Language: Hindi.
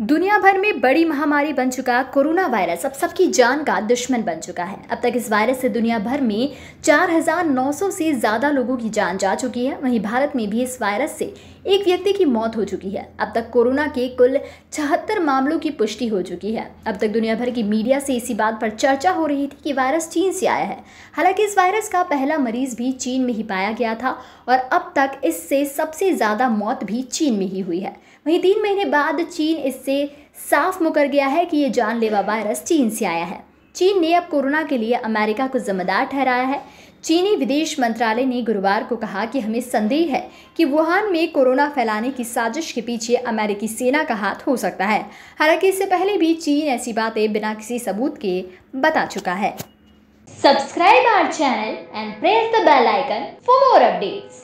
दुनिया भर में बड़ी महामारी बन चुका कोरोना वायरस अब सबकी जान का दुश्मन बन चुका है अब तक इस वायरस से दुनिया भर में 4,900 से ज़्यादा लोगों की जान जा चुकी है वहीं भारत में भी इस वायरस से एक व्यक्ति की मौत हो चुकी है अब तक कोरोना के कुल छहत्तर मामलों की पुष्टि हो चुकी है अब तक दुनिया भर की मीडिया से इसी बात पर चर्चा हो रही थी कि वायरस चीन से आया है हालांकि इस वायरस का पहला मरीज भी चीन में ही पाया गया था और अब तक इससे सबसे ज़्यादा मौत भी चीन में ही हुई है वहीं तीन महीने बाद चीन इससे से साफ मुकर गया है कि ये जानलेवा वायरस चीन से आया है चीन ने अब कोरोना के लिए अमेरिका को जिम्मेदार ठहराया है चीनी विदेश मंत्रालय ने गुरुवार को कहा कि हमें संदेह है कि वुहान में कोरोना फैलाने की साजिश के पीछे अमेरिकी सेना का हाथ हो सकता है हालांकि इससे पहले भी चीन ऐसी बातें बिना किसी सबूत के बता चुका है subscribe our channel and press the bell icon for more updates